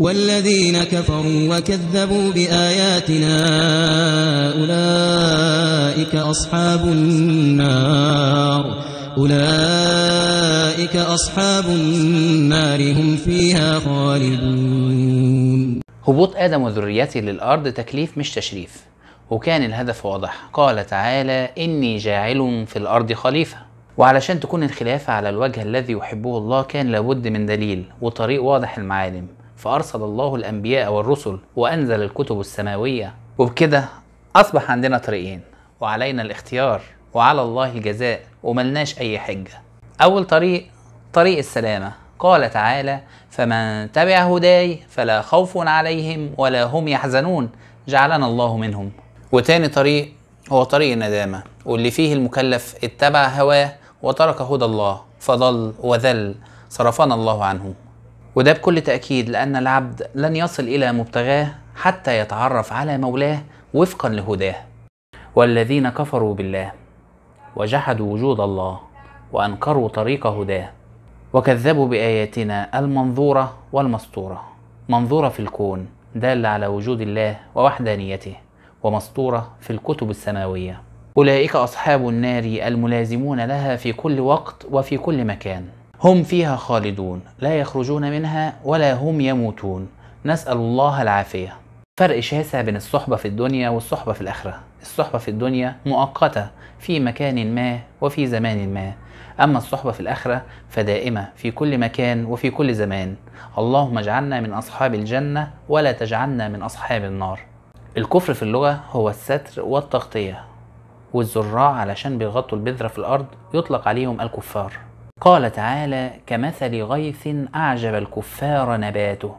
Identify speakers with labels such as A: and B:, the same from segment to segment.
A: والذين كفروا وكذبوا بآياتنا أولئك أصحاب النار أولئك أصحاب النار هم فيها خالدون هبوط آدم وذريته للأرض تكليف مش تشريف وكان الهدف واضح قال تعالى إني جاعل في الأرض خليفة وعلشان تكون الخلافة على الوجه الذي يحبه الله كان لابد من دليل وطريق واضح المعالم فأرسل الله الأنبياء والرسل وأنزل الكتب السماوية وبكده أصبح عندنا طريقين وعلينا الاختيار وعلى الله الجزاء وملناش أي حجة أول طريق طريق السلامة قال تعالى فمن تبع هداي فلا خوف عليهم ولا هم يحزنون جعلنا الله منهم وتاني طريق هو طريق الندامة واللي فيه المكلف اتبع هواه وترك هدى الله فضل وذل صرفنا الله عنه وده بكل تأكيد لأن العبد لن يصل إلى مبتغاه حتى يتعرف على مولاه وفقا لهداه والذين كفروا بالله وجحدوا وجود الله وأنكروا طريق هداه وكذبوا بآياتنا المنظورة والمسطورة منظورة في الكون دالة على وجود الله ووحدانيته ومسطورة في الكتب السماوية أولئك أصحاب النار الملازمون لها في كل وقت وفي كل مكان هم فيها خالدون لا يخرجون منها ولا هم يموتون نسأل الله العافية فرق شاسع بين الصحبة في الدنيا والصحبة في الآخرة الصحبة في الدنيا مؤقتة في مكان ما وفي زمان ما أما الصحبة في الآخرة فدائمة في كل مكان وفي كل زمان اللهم اجعلنا من أصحاب الجنة ولا تجعلنا من أصحاب النار الكفر في اللغة هو الستر والتغطية والزراع علشان بيغطوا البذرة في الأرض يطلق عليهم الكفار قال تعالى كمثل غيث أعجب الكفار نباته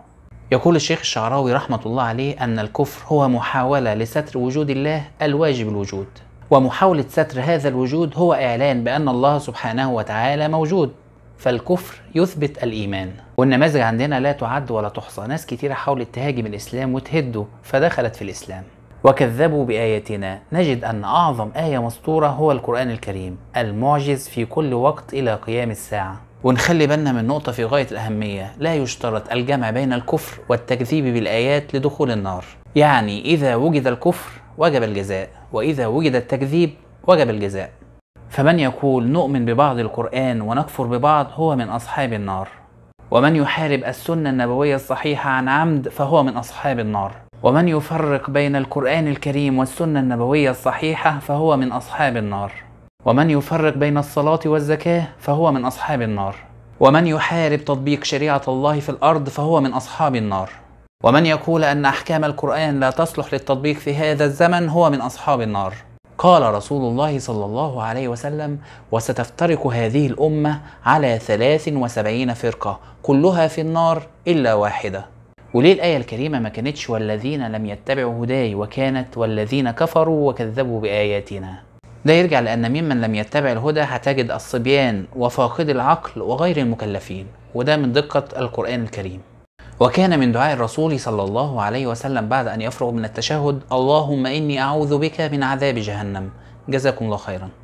A: يقول الشيخ الشعراوي رحمة الله عليه أن الكفر هو محاولة لستر وجود الله الواجب الوجود ومحاولة ستر هذا الوجود هو إعلان بأن الله سبحانه وتعالى موجود فالكفر يثبت الإيمان والنماذج عندنا لا تعد ولا تحصى ناس كثيرة حاولت تهاجم الإسلام وتهده فدخلت في الإسلام وكذبوا باياتنا نجد ان اعظم ايه مسطوره هو القران الكريم المعجز في كل وقت الى قيام الساعه ونخلي بالنا من نقطة في غاية الأهمية لا يشترط الجمع بين الكفر والتكذيب بالآيات لدخول النار يعني إذا وجد الكفر وجب الجزاء وإذا وجد التكذيب وجب الجزاء فمن يقول نؤمن ببعض القرآن ونكفر ببعض هو من أصحاب النار ومن يحارب السنة النبوية الصحيحة عن عمد فهو من أصحاب النار ومن يفرق بين القرآن الكريم والسنة النبوية الصحيحة فهو من أصحاب النار ومن يفرق بين الصلاة والزكاة فهو من أصحاب النار ومن يحارب تطبيق شريعة الله في الأرض فهو من أصحاب النار ومن يقول أن أحكام القرآن لا تصلح للتطبيق في هذا الزمن هو من أصحاب النار قال رسول الله صلى الله عليه وسلم وستفترق هذه الأمة على 73 فرقة كلها في النار إلا واحدة وليه الآية الكريمة ما كانتش والذين لم يتبعوا هداي وكانت والذين كفروا وكذبوا بآياتنا ده يرجع لأن ممن لم يتبع الهدى هتجد الصبيان وفاقد العقل وغير المكلفين وده من دقة القرآن الكريم وكان من دعاء الرسول صلى الله عليه وسلم بعد أن يفرغ من التشهد اللهم إني أعوذ بك من عذاب جهنم جزاكم الله خيراً